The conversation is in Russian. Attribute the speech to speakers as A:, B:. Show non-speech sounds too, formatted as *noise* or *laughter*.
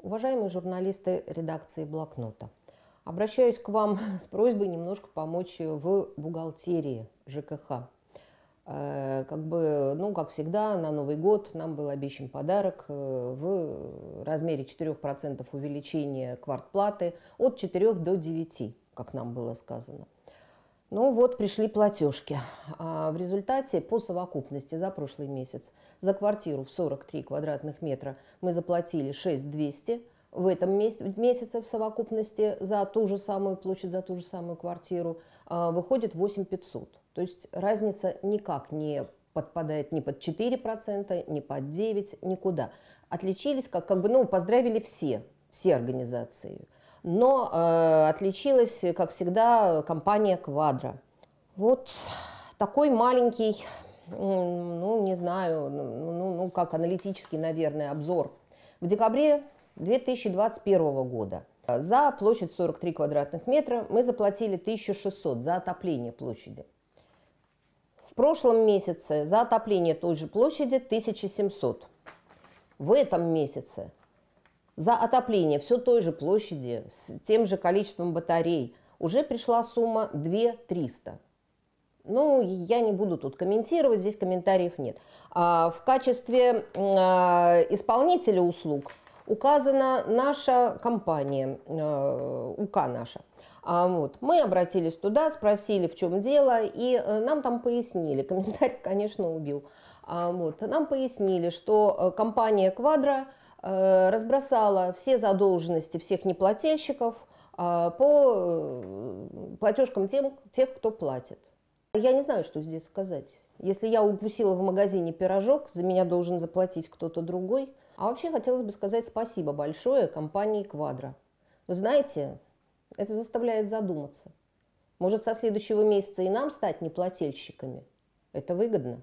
A: Уважаемые журналисты редакции «Блокнота», обращаюсь к вам *laughs* с просьбой немножко помочь в бухгалтерии ЖКХ. Э, как бы, ну, как всегда, на Новый год нам был обещан подарок э, в размере 4% увеличения квартплаты от 4 до 9, как нам было сказано – ну вот пришли платежки. А, в результате по совокупности за прошлый месяц за квартиру в 43 квадратных метра мы заплатили 6200, в этом месяце в совокупности за ту же самую площадь, за ту же самую квартиру а, выходит 8500. То есть разница никак не подпадает ни под 4%, ни под 9%, никуда. Отличились, как, как бы, ну, поздравили все, все организации – но э, отличилась, как всегда, компания «Квадро». Вот такой маленький, ну, не знаю, ну, ну, ну как аналитический, наверное, обзор. В декабре 2021 года за площадь 43 квадратных метра мы заплатили 1600 за отопление площади. В прошлом месяце за отопление той же площади 1700. В этом месяце за отопление все той же площади, с тем же количеством батарей уже пришла сумма 2 300. Ну, я не буду тут комментировать, здесь комментариев нет. А, в качестве а, исполнителя услуг указана наша компания, а, УК наша. вот, мы обратились туда, спросили, в чем дело, и э, нам там пояснили. Комментарий, конечно, убил. вот, нам пояснили, что э, компания «Квадро» Э, разбросала все задолженности всех неплательщиков э, по э, платежкам тем, тех, кто платит. Я не знаю, что здесь сказать. Если я укусила в магазине пирожок, за меня должен заплатить кто-то другой. А вообще хотелось бы сказать спасибо большое компании «Квадро». Вы знаете, это заставляет задуматься. Может, со следующего месяца и нам стать неплательщиками? Это выгодно.